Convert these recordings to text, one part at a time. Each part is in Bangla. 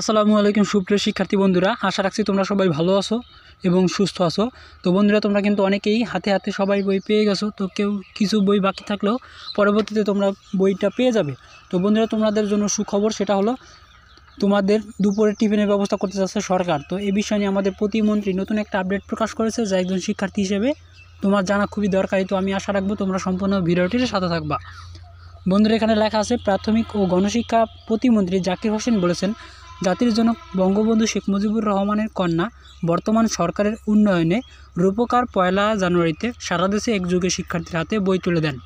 আসসালামু আলাইকুম সুপ্রিয় শিক্ষার্থী বন্ধুরা আশা রাখছি তোমরা সবাই ভালো আছো এবং সুস্থ আছো তো বন্ধুরা তোমরা কিন্তু অনেকেই হাতে হাতে সবাই বই পেয়ে গেছো তো কেউ কিছু বই বাকি থাকলেও পরবর্তীতে তোমরা বইটা পেয়ে যাবে তো বন্ধুরা তোমাদের জন্য সুখবর সেটা হলো তোমাদের দুপুরের টিফিনের ব্যবস্থা করতে চাচ্ছে সরকার তো এ বিষয় নিয়ে আমাদের প্রতিমন্ত্রী নতুন একটা আপডেট প্রকাশ করেছে যা একজন শিক্ষার্থী হিসেবে তোমার জানা খুবই দরকারি তো আমি আশা রাখবো তোমরা সম্পূর্ণ ভিডিওটির সাথে থাকবা বন্ধুরা এখানে লেখা আছে প্রাথমিক ও গণশিক্ষা প্রতিমন্ত্রী জাকির হোসেন বলেছেন জাতির জনক বঙ্গবন্ধু শেখ মুজিবুর রহমানের কন্যা বর্তমান সরকারের উন্নয়নে রূপকার পয়লা জানুয়ারিতে সারা দেশে শিক্ষার্থীর হাতে বই তুলে দেন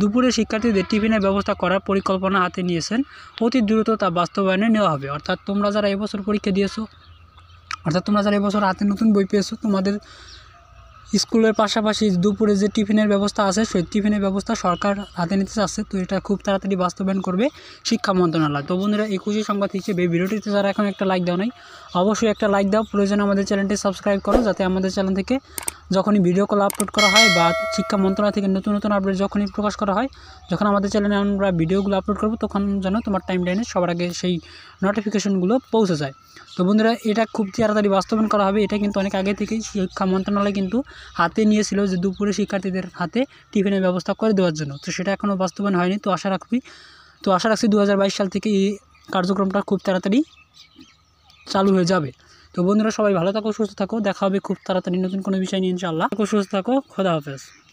দুপুরে শিক্ষার্থীদের টিফিনের ব্যবস্থা করার পরিকল্পনা হাতে নিয়েছেন অতি দ্রুত তা বাস্তবায়নে নেওয়া হবে অর্থাৎ তোমরা যারা এবছর পরীক্ষা দিয়েছো অর্থাৎ তোমরা যারা এবছর হাতে নতুন বই পেয়েছো তোমাদের স্কুলের পাশাপাশি দুপুরে যে টিফিনের ব্যবস্থা আছে সেই টিফিনের ব্যবস্থা সরকার হাতে নিতে চাচ্ছে তো এটা খুব তাড়াতাড়ি বাস্তবায়ন করবে শিক্ষা মন্ত্রণালয় তো বন্ধুরা এই খুশি সংবাদ হিসেবে ভিডিওটিতে যারা এখন একটা লাইক দেওয়া নাই অবশ্যই একটা লাইক দাও প্রয়োজন আমাদের চ্যানেলটি সাবস্ক্রাইব করো যাতে আমাদের চ্যানেল থেকে যখনই ভিডিও কল আপলোড করা হয় বা শিক্ষা মন্ত্রণালয় থেকে নতুন নতুন আপডেট যখনই প্রকাশ করা হয় যখন আমাদের চ্যানেলে আমরা ভিডিওগুলো আপলোড করবো তখন যেন তোমার টাইম লাইনে সবার আগে সেই নোটিফিকেশনগুলো পৌঁছে যায় তো বন্ধুরা এটা খুব তাড়াতাড়ি বাস্তবায়ন করা হবে এটা কিন্তু অনেক আগে থেকেই শিক্ষা মন্ত্রণালয় কিন্তু হাতে নিয়েছিল যে দুপুরে শিক্ষার্থীদের হাতে টিফিনের ব্যবস্থা করে দেওয়ার জন্য তো সেটা এখনও বাস্তবায়ন হয়নি তো আশা রাখবি তো আশা রাখছি দু সাল থেকে এই কার্যক্রমটা খুব তাড়াতাড়ি চালু হয়ে যাবে তো বন্ধুরা সবাই ভালো থাকো সুস্থ থাকো দেখা হবে খুব তাড়াতাড়ি নতুন কোনো বিষয় নিয়ে ইনশাল্লাহ সুস্থ থাকো খোদা হাফেজ